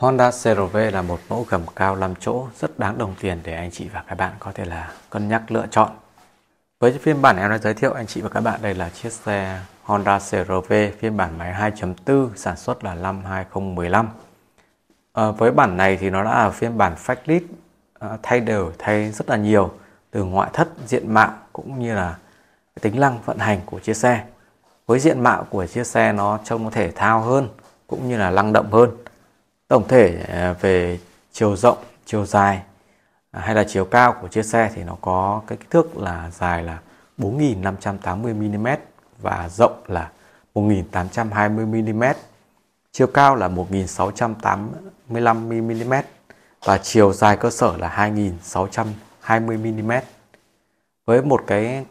Honda CRV là một mẫu gầm cao 5 chỗ rất đáng đồng tiền để anh chị và các bạn có thể là cân nhắc lựa chọn. Với phiên bản em đã giới thiệu anh chị và các bạn đây là chiếc xe Honda CRV phiên bản máy 2.4 sản xuất là năm 2015. À, ờ, với bản này thì nó đã là phiên bản facelift à, thay đều thay rất là nhiều từ ngoại thất diện mạo cũng như là tính năng vận hành của chiếc xe. Với diện mạo của chiếc xe nó trông có thể thao hơn cũng như là năng động hơn tổng thể à, về chiều rộng chiều dài à, hay là chiều cao của chiếc xe thì nó có cái kích thước là dài là 4.580mm và rộng là 1.820mm chiều cao là 1.685mm và chiều dài cơ sở là 2.620mm với một cái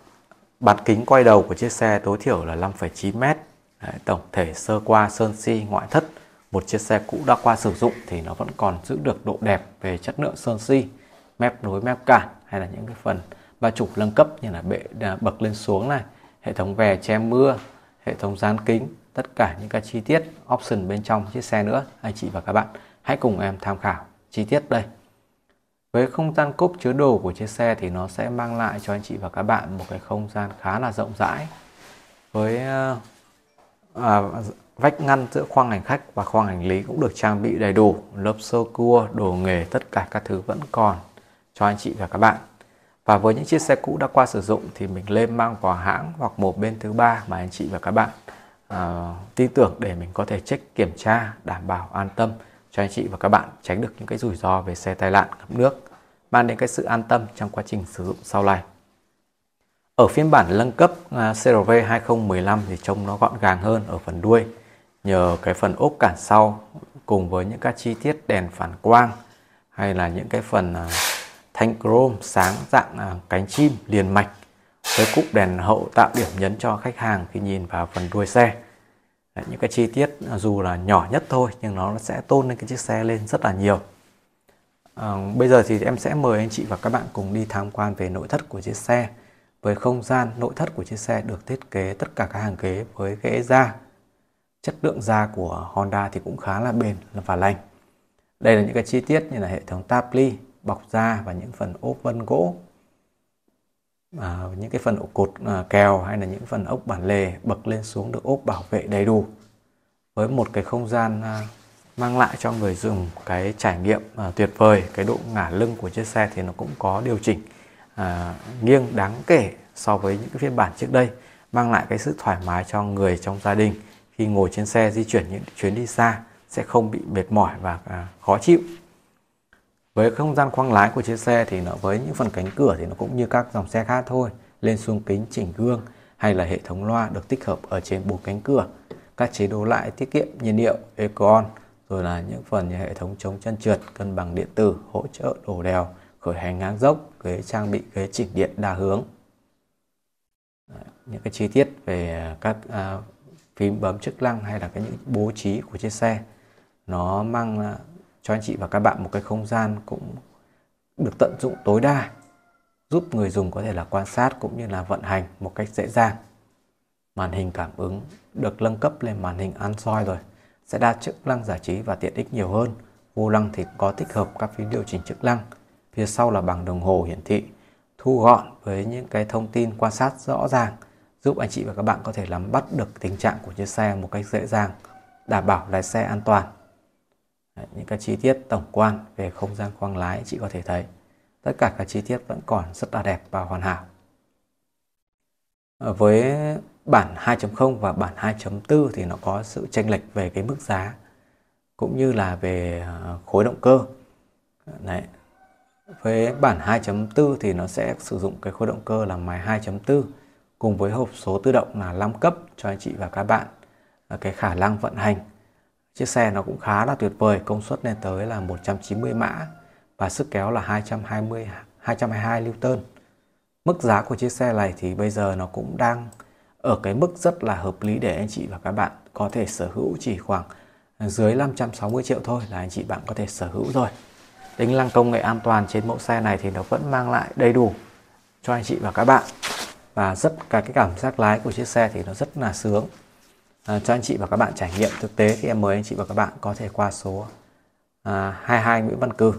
bán kính quay đầu của chiếc xe tối thiểu là 5,9m Đấy, tổng thể sơ qua sơn si ngoại thất một chiếc xe cũ đã qua sử dụng thì nó vẫn còn giữ được độ đẹp về chất lượng sơn si mép nối mép cản hay là những cái phần ba trục nâng cấp như là bệ à, bậc lên xuống này hệ thống vè che mưa hệ thống dán kính tất cả những cái chi tiết option bên trong chiếc xe nữa anh chị và các bạn hãy cùng em tham khảo chi tiết đây với không gian cốp chứa đồ của chiếc xe thì nó sẽ mang lại cho anh chị và các bạn một cái không gian khá là rộng rãi với à, à, vách ngăn giữa khoang hành khách và khoang hành lý cũng được trang bị đầy đủ lớp sơ cua đồ nghề tất cả các thứ vẫn còn cho anh chị và các bạn và với những chiếc xe cũ đã qua sử dụng thì mình lên mang vào hãng hoặc một bên thứ ba mà anh chị và các bạn à, tin tưởng để mình có thể check kiểm tra đảm bảo an tâm cho anh chị và các bạn tránh được những cái rủi ro về xe tai nạn ngập nước mang đến cái sự an tâm trong quá trình sử dụng sau này ở phiên bản nâng cấp à, CRV 2015 thì trông nó gọn gàng hơn ở phần đuôi nhờ cái phần ốp cản sau cùng với những các chi tiết đèn phản quang hay là những cái phần à, thanh chrome sáng dạng à, cánh chim liền mạch với cúp đèn hậu tạo điểm nhấn cho khách hàng khi nhìn vào phần đuôi xe Đấy, những cái chi tiết dù là nhỏ nhất thôi nhưng nó sẽ tôn lên cái chiếc xe lên rất là nhiều à, bây giờ thì em sẽ mời anh chị và các bạn cùng đi tham quan về nội thất của chiếc xe với không gian nội thất của chiếc xe được thiết kế tất cả các hàng ghế với ghế da. Chất lượng da của Honda thì cũng khá là bền và lành. Đây là những cái chi tiết như là hệ thống táp ly, bọc da và những phần ốp vân gỗ. À, những cái phần ổ cột à, kèo hay là những phần ốc bản lề bậc lên xuống được ốp bảo vệ đầy đủ với một cái không gian à, mang lại cho người dùng cái trải nghiệm à, tuyệt vời cái độ ngả lưng của chiếc xe thì nó cũng có điều chỉnh À, nghiêng đáng kể so với những cái phiên bản trước đây mang lại cái sự thoải mái cho người trong gia đình khi ngồi trên xe di chuyển những chuyến đi xa sẽ không bị mệt mỏi và à, khó chịu với không gian khoang lái của chiếc xe thì nó với những phần cánh cửa thì nó cũng như các dòng xe khác thôi lên xuống kính chỉnh gương hay là hệ thống loa được tích hợp ở trên bốn cánh cửa các chế độ lại tiết kiệm nhiên liệu eco rồi là những phần như hệ thống chống chân trượt cân bằng điện tử hỗ trợ đổ đèo khởi hành ngang dốc ghế trang bị ghế chỉnh điện đa hướng những cái chi tiết về các à, phím bấm chức năng hay là cái những bố trí của chiếc xe nó mang à, cho anh chị và các bạn một cái không gian cũng được tận dụng tối đa giúp người dùng có thể là quan sát cũng như là vận hành một cách dễ dàng màn hình cảm ứng được nâng cấp lên màn hình Android rồi sẽ đa chức năng giải trí và tiện ích nhiều hơn vô lăng thì có tích hợp các phím điều chỉnh chức năng phía sau là bảng đồng hồ hiển thị thu gọn với những cái thông tin quan sát rõ ràng giúp anh chị và các bạn có thể nắm bắt được tình trạng của chiếc xe một cách dễ dàng đảm bảo lái xe an toàn Đấy, những cái chi tiết tổng quan về không gian khoang lái chị có thể thấy tất cả các chi tiết vẫn còn rất là đẹp và hoàn hảo ờ, với bản 2.0 và bản 2.4 thì nó có sự chênh lệch về cái mức giá cũng như là về ờ, khối động cơ Đấy, với bản 2.4 thì nó sẽ sử dụng cái khối động cơ là máy 2.4 cùng với hộp số tự động là 5 cấp cho anh chị và các bạn. Cái khả năng vận hành chiếc xe nó cũng khá là tuyệt vời, công suất lên tới là 190 mã và sức kéo là 220 222 Newton. Mức giá của chiếc xe này thì bây giờ nó cũng đang ở cái mức rất là hợp lý để anh chị và các bạn có thể sở hữu chỉ khoảng dưới 560 triệu thôi là anh chị bạn có thể sở hữu rồi tính năng công nghệ an toàn trên mẫu xe này thì nó vẫn mang lại đầy đủ cho anh chị và các bạn và rất cái cái cảm giác lái của chiếc xe thì nó rất là sướng à, cho anh chị và các bạn trải nghiệm thực tế thì em mời anh chị và các bạn có thể qua số à, 22 Nguyễn Văn Cử